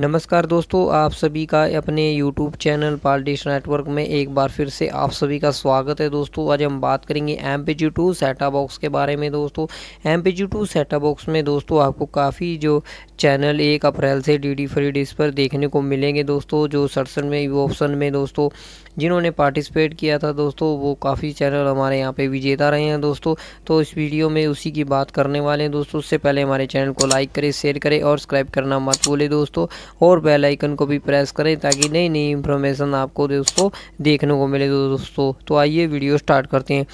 नमस्कार दोस्तों आप सभी का अपने YouTube चैनल पॉलिटिक्स नेटवर्क में एक बार फिर से आप सभी का स्वागत है दोस्तों आज हम बात करेंगे M P G two set top box के बारे में दोस्तों M P G two set top box में दोस्तों आपको काफ़ी जो चैनल एक अप्रैल से डी डी फ्री डिश पर देखने को मिलेंगे दोस्तों जो सड़सठ में ऑप्शन में दोस्तों जिन्होंने पार्टिसिपेट किया था दोस्तों वो काफ़ी चैनल हमारे यहाँ पे विजेता रहे हैं दोस्तों तो इस वीडियो में उसी की बात करने वाले हैं दोस्तों उससे पहले हमारे चैनल को लाइक करें शेयर करें और सब्सक्राइब करना मत भूलें दोस्तों और बेल आइकन को भी प्रेस करें ताकि नई नई इन्फॉर्मेशन आपको दोस्तों देखने को मिले दोस्तों तो आइए वीडियो स्टार्ट करते हैं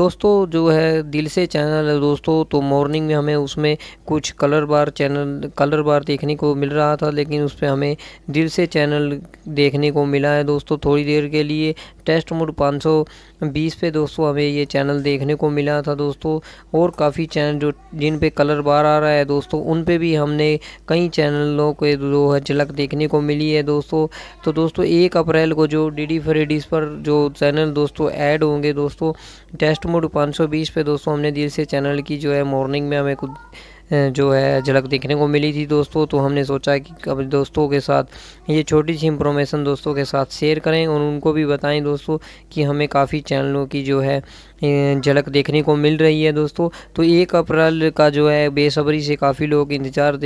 दोस्तों जो है दिल से चैनल है दोस्तों तो मॉर्निंग में हमें उसमें कुछ colour bar channel colour bar देखने को मिल रहा था लेकिन उस पर हमें दिल से चैनल देखने को मिला है दोस्तों थोड़ी देर के लिए टेस्ट मोड 520 पे दोस्तों हमें ये चैनल देखने को मिला था दोस्तों और काफ़ी चैनल जो जिन पे कलर बार आ रहा है दोस्तों उन पे भी हमने कई चैनलों के जो झलक देखने को मिली है दोस्तों तो दोस्तों एक अप्रैल को जो डी डी फ्रेडीज पर जो चैनल दोस्तों ऐड होंगे दोस्तों टेस्ट मोड 520 पे दोस्तों हमने दिल से चैनल की जो है मॉर्निंग में हमें कुछ जो है झलक देखने को मिली थी दोस्तों तो हमने सोचा कि अब दोस्तों के साथ ये छोटी सी इंफॉर्मेशन दोस्तों के साथ शेयर करें और उनको भी बताएं दोस्तों कि हमें काफ़ी चैनलों की जो है झलक देखने को मिल रही है दोस्तों तो एक अप्रैल का जो है बेसब्री से काफ़ी लोग इंतज़ार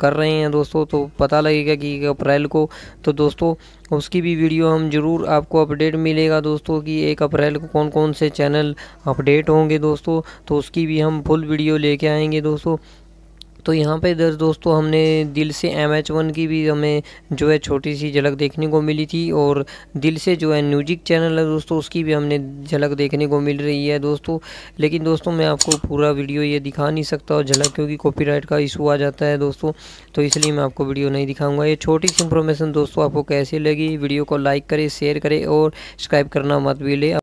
कर रहे हैं दोस्तों तो पता लगेगा कि एक अप्रैल को तो दोस्तों उसकी भी वीडियो हम ज़रूर आपको अपडेट मिलेगा दोस्तों कि एक अप्रैल को कौन कौन से चैनल अपडेट होंगे दोस्तों तो उसकी भी हम फुल वीडियो लेके आएंगे दोस्तों तो यहाँ पे इधर दोस्तों हमने दिल से एम एच वन की भी हमें जो है छोटी सी झलक देखने को मिली थी और दिल से जो है म्यूजिक चैनल है दोस्तों उसकी भी हमने झलक देखने को मिल रही है दोस्तों लेकिन दोस्तों मैं आपको पूरा वीडियो ये दिखा नहीं सकता और झलक क्योंकि कॉपीराइट का इशू आ जाता है दोस्तों तो इसलिए मैं आपको वीडियो नहीं दिखाऊँगा ये छोटी सी इन्फॉर्मेशन दोस्तों आपको कैसे लगी वीडियो को लाइक करें शेयर करें और सब्सक्राइब करना मत भी ले